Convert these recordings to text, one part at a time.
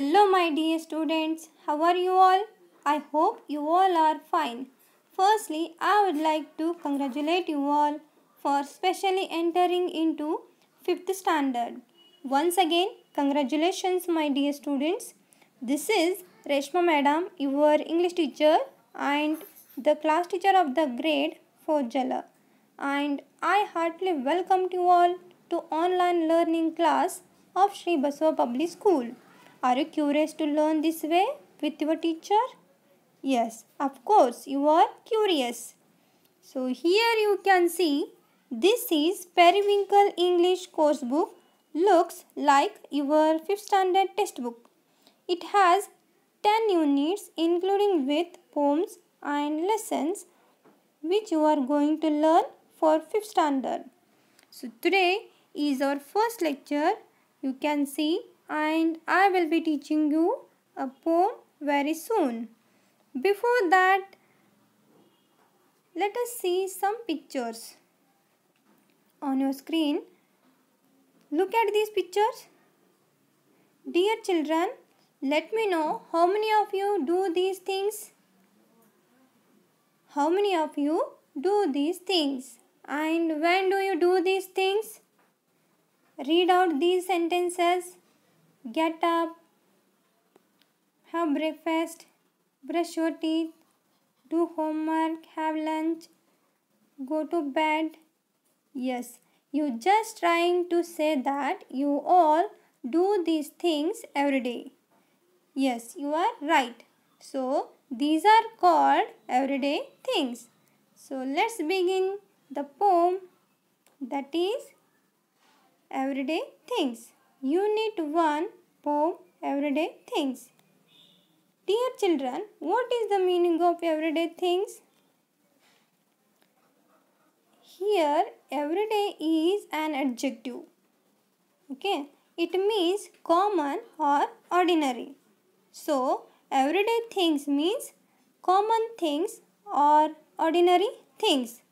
Hello my dear students, how are you all? I hope you all are fine. Firstly, I would like to congratulate you all for specially entering into 5th standard. Once again, congratulations my dear students. This is Reshma madam, your English teacher and the class teacher of the grade for Jala. And I heartily welcome you all to online learning class of Sri Baswa Public School. Are you curious to learn this way with your teacher? Yes, of course, you are curious. So here you can see this is Periwinkle English course book looks like your 5th standard textbook. It has 10 units including with poems and lessons which you are going to learn for 5th standard. So today is our first lecture. You can see and I will be teaching you a poem very soon. Before that, let us see some pictures. On your screen, look at these pictures. Dear children, let me know how many of you do these things. How many of you do these things? And when do you do these things? Read out these sentences. Get up, have breakfast, brush your teeth, do homework, have lunch, go to bed. Yes, you just trying to say that you all do these things every day. Yes, you are right. So, these are called everyday things. So, let's begin the poem that is everyday things. You need 1 Poem Everyday Things. Dear children, what is the meaning of everyday things? Here, everyday is an adjective. Okay, it means common or ordinary. So, everyday things means common things or ordinary things.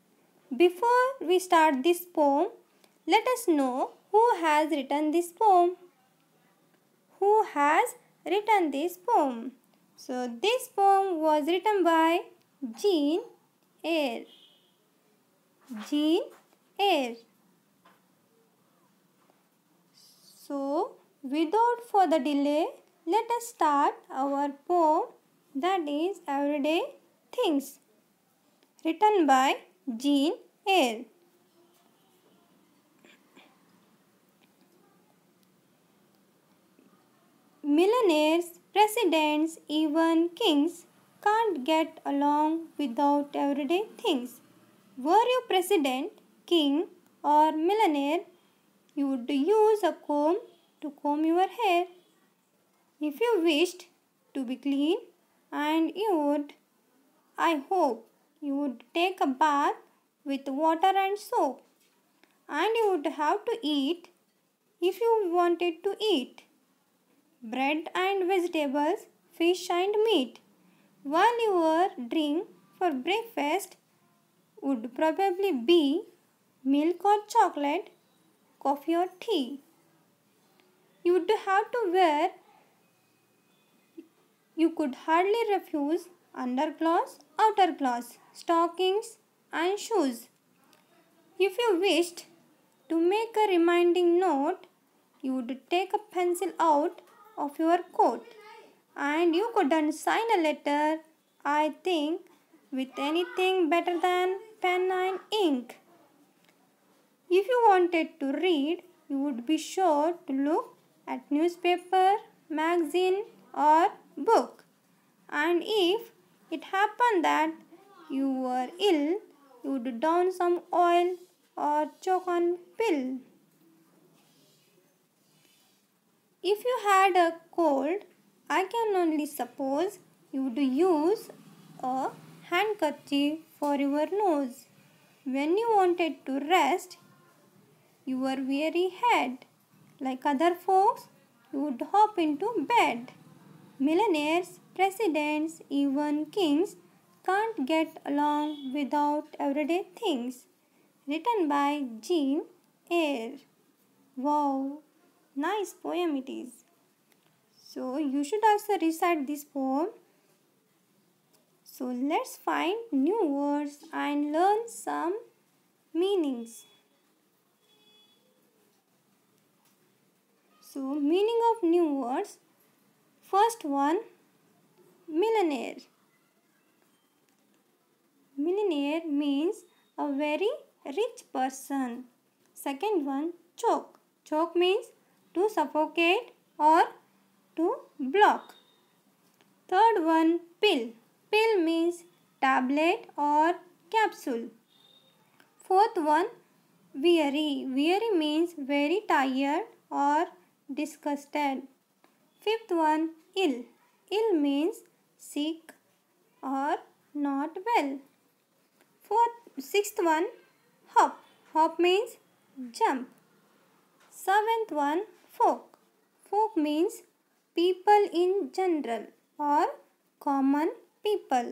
Before we start this poem, let us know who has written this poem? Who has written this poem? So this poem was written by Jean Eyre. Jean Eyre. So without further delay, let us start our poem that is Everyday Things written by Jean Eyre. Millionaires, presidents, even kings can't get along without everyday things. Were you president, king, or millionaire, you would use a comb to comb your hair. If you wished to be clean, and you would, I hope, you would take a bath with water and soap. And you would have to eat if you wanted to eat bread and vegetables, fish and meat. One your drink for breakfast would probably be milk or chocolate, coffee or tea. You would have to wear, you could hardly refuse underclothes, outer clothes, stockings and shoes. If you wished to make a reminding note, you would take a pencil out of your coat and you couldn't sign a letter, I think, with anything better than pen and ink. If you wanted to read, you would be sure to look at newspaper, magazine or book. And if it happened that you were ill, you would down some oil or choke on pill. If you had a cold, I can only suppose you would use a handkerchief for your nose. When you wanted to rest your weary head, like other folks, you would hop into bed. Millionaires, presidents, even kings can't get along without everyday things. Written by Jean Eyre. Wow. Nice poem it is. So you should also recite this poem. So let's find new words and learn some meanings. So meaning of new words. First one, millionaire. Millionaire means a very rich person. Second one, choke. Choke means to suffocate or to block. Third one, pill. Pill means tablet or capsule. Fourth one, weary. Weary means very tired or disgusted. Fifth one, ill. Ill means sick or not well. Fourth, sixth one, hop. Hop means jump. Seventh one, folk. Folk means people in general or common people.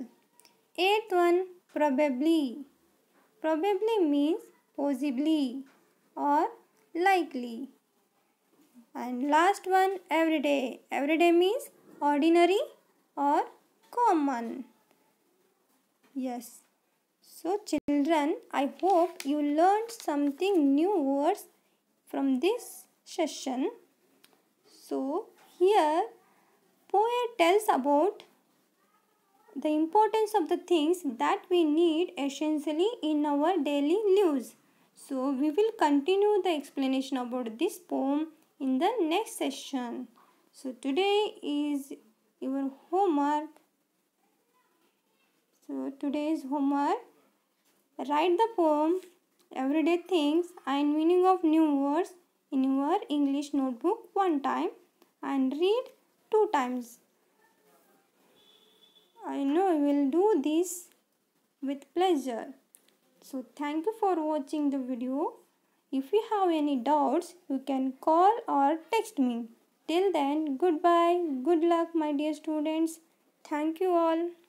Eighth one probably. Probably means possibly or likely. And last one everyday. Everyday means ordinary or common. Yes. So children, I hope you learned something new words from this session. So here poet tells about the importance of the things that we need essentially in our daily lives. So we will continue the explanation about this poem in the next session. So today is your homework. So today's homework. Write the poem Everyday Things and Meaning of New Words in your English notebook one time and read two times. I know you will do this with pleasure. So thank you for watching the video. If you have any doubts, you can call or text me. Till then, goodbye. Good luck, my dear students. Thank you all.